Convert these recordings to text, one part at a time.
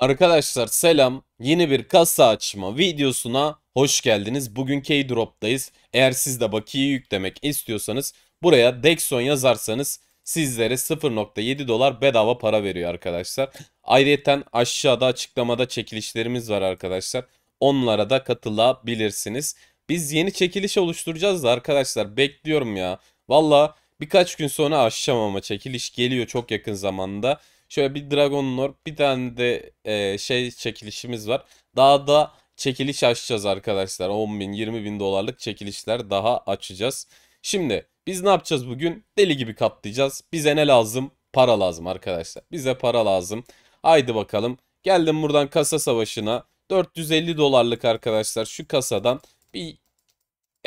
Arkadaşlar selam. Yeni bir kasa açma videosuna hoş geldiniz. Bugün Keydrop'tayız. Eğer siz de bakiye yüklemek istiyorsanız buraya Dexon yazarsanız sizlere 0.7 dolar bedava para veriyor arkadaşlar. Ayrıca aşağıda açıklamada çekilişlerimiz var arkadaşlar. Onlara da katılabilirsiniz. Biz yeni çekiliş oluşturacağız da arkadaşlar bekliyorum ya. Valla birkaç gün sonra açacağım ama çekiliş geliyor çok yakın zamanda. Şöyle bir Dragon Lord bir tane de e, şey çekilişimiz var. Daha da çekiliş açacağız arkadaşlar. 10 bin 20 bin dolarlık çekilişler daha açacağız. Şimdi biz ne yapacağız bugün? Deli gibi katlayacağız. Bize ne lazım? Para lazım arkadaşlar. Bize para lazım. Haydi bakalım. Geldim buradan kasa savaşına. 450 dolarlık arkadaşlar şu kasadan bir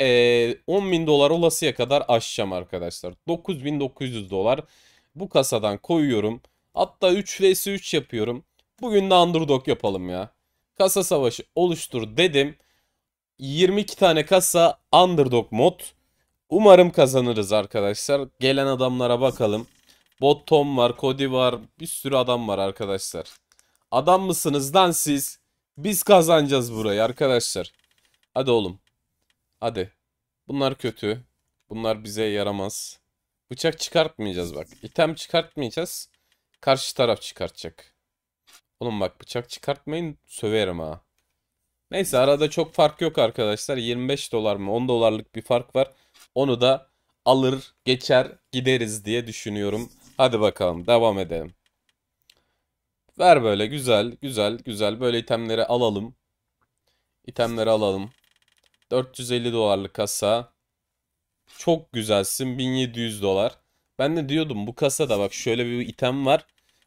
e, bin dolar olasıya kadar aşacağım arkadaşlar. 9.900 dolar bu kasadan koyuyorum. Hatta 3 vs 3 yapıyorum. Bugün de underdog yapalım ya. Kasa savaşı oluştur dedim. 22 tane kasa underdog mod. Umarım kazanırız arkadaşlar. Gelen adamlara bakalım. Bot Tom var, Cody var. Bir sürü adam var arkadaşlar. Adam mısınız lan siz? Biz kazanacağız burayı arkadaşlar. Hadi oğlum. Hadi. Bunlar kötü. Bunlar bize yaramaz. Bıçak çıkartmayacağız bak. İtem çıkartmayacağız. Karşı taraf çıkartacak. Oğlum bak bıçak çıkartmayın söverim ha. Neyse arada çok fark yok arkadaşlar. 25 dolar mı 10 dolarlık bir fark var. Onu da alır geçer gideriz diye düşünüyorum. Hadi bakalım devam edelim. Ver böyle güzel güzel güzel böyle itemleri alalım. İtemleri alalım. 450 dolarlık kasa. Çok güzelsin 1700 dolar. Ben de diyordum bu kasada bak şöyle bir item var.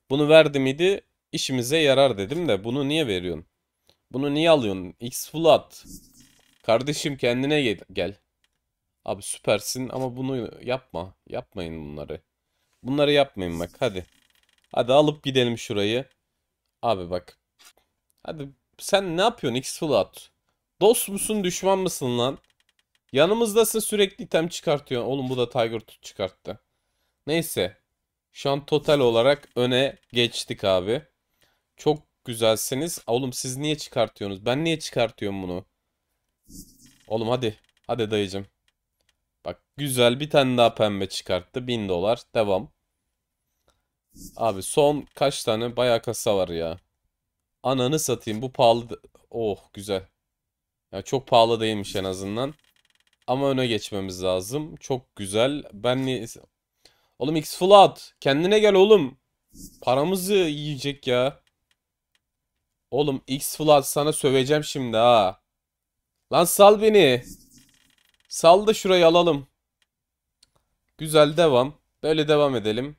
Bunu verdi miydi işimize yarar dedim de bunu niye veriyorsun? Bunu niye alıyorsun? X full at. Kardeşim kendine gel. Abi süpersin ama bunu yapma. Yapmayın bunları. Bunları yapmayın bak hadi. Hadi alıp gidelim şurayı. Abi bak. Hadi sen ne yapıyorsun X full at. Dost musun düşman mısın lan? Yanımızdasın sürekli item çıkartıyorsun. Oğlum bu da Tiger Tooth çıkarttı. Neyse. Şu an total olarak öne geçtik abi. Çok güzelsiniz. Oğlum siz niye çıkartıyorsunuz? Ben niye çıkartıyorum bunu? Oğlum hadi. Hadi dayıcım. Bak güzel bir tane daha pembe çıkarttı. 1000 dolar. Devam. Abi son kaç tane baya kasa var ya. Ananı satayım bu pahalı. Oh güzel. Ya çok pahalı değilmiş en azından. Ama öne geçmemiz lazım. Çok güzel. Ben niye Oğlum X full at. Kendine gel oğlum. Paramızı yiyecek ya. Oğlum X full at sana söveceğim şimdi ha. Lan sal beni. Sal da şurayı alalım. Güzel devam. Böyle devam edelim.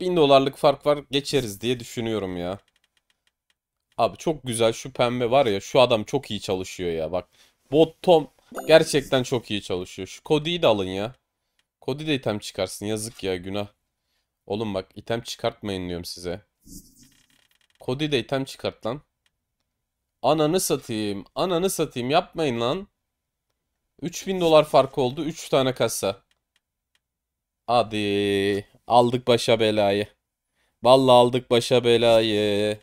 1000 dolarlık fark var geçeriz diye düşünüyorum ya. Abi çok güzel şu pembe var ya şu adam çok iyi çalışıyor ya bak. Bot Tom gerçekten çok iyi çalışıyor. Şu Cody'yi de alın ya. Cody de item çıkarsın. Yazık ya günah. Oğlum bak item çıkartmayın diyorum size. Cody de item çıkart lan. Ananı satayım. Ananı satayım. Yapmayın lan. 3000 dolar farkı oldu. 3 tane kasa. Hadi. Aldık başa belayı. Vallahi aldık başa belayı.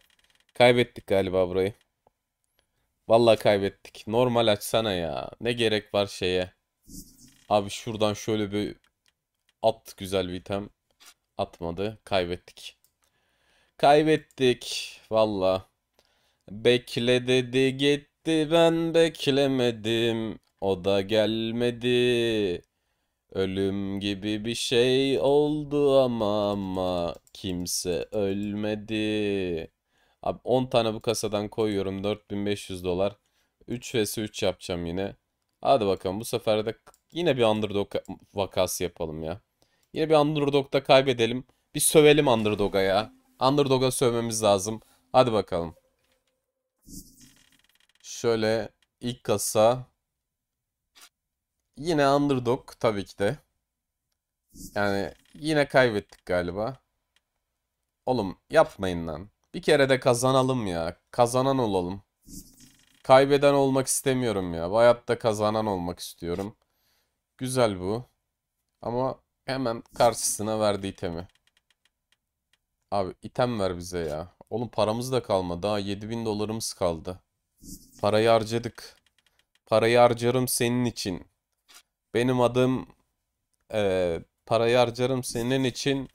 Kaybettik galiba burayı. Vallahi kaybettik. Normal açsana ya. Ne gerek var şeye. Abi şuradan şöyle bir At güzel bir item. Atmadı. Kaybettik. Kaybettik. Valla. Bekle dedi gitti ben beklemedim. O da gelmedi. Ölüm gibi bir şey oldu ama ama kimse ölmedi. Abi 10 tane bu kasadan koyuyorum 4500 dolar. 3 vs 3 yapacağım yine. Hadi bakalım bu sefer de yine bir underdog vakası yapalım ya. Yine bir Underdog'da kaybedelim. Bir sövelim Underdog'a ya. Underdog'a sövmemiz lazım. Hadi bakalım. Şöyle ilk kasa. Yine Underdog tabii ki de. Yani yine kaybettik galiba. Oğlum yapmayın lan. Bir kere de kazanalım ya. Kazanan olalım. Kaybeden olmak istemiyorum ya. Bu hayatta kazanan olmak istiyorum. Güzel bu. Ama Hemen karşısına verdi itemi. Abi item ver bize ya. Oğlum paramız da kalmadı. Daha 7000 dolarımız kaldı. Parayı harcadık. Parayı harcarım senin için. Benim adım e, parayı harcarım senin için.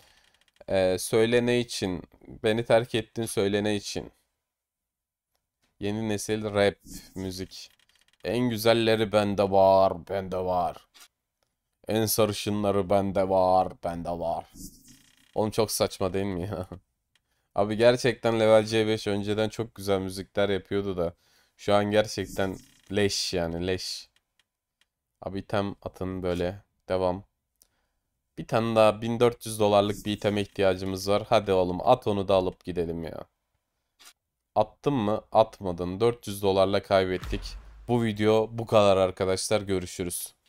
E, söylene için. Beni terk ettin söylene için. Yeni nesil rap müzik. En güzelleri bende var. Bende var. En sarışınları bende var. Bende var. Oğlum çok saçma değil mi ya? Abi gerçekten Level C5 önceden çok güzel müzikler yapıyordu da. Şu an gerçekten leş yani leş. Abi item atın böyle. Devam. Bir tane daha 1400 dolarlık bir iteme ihtiyacımız var. Hadi oğlum at onu da alıp gidelim ya. Attın mı? Atmadın. 400 dolarla kaybettik. Bu video bu kadar arkadaşlar. Görüşürüz.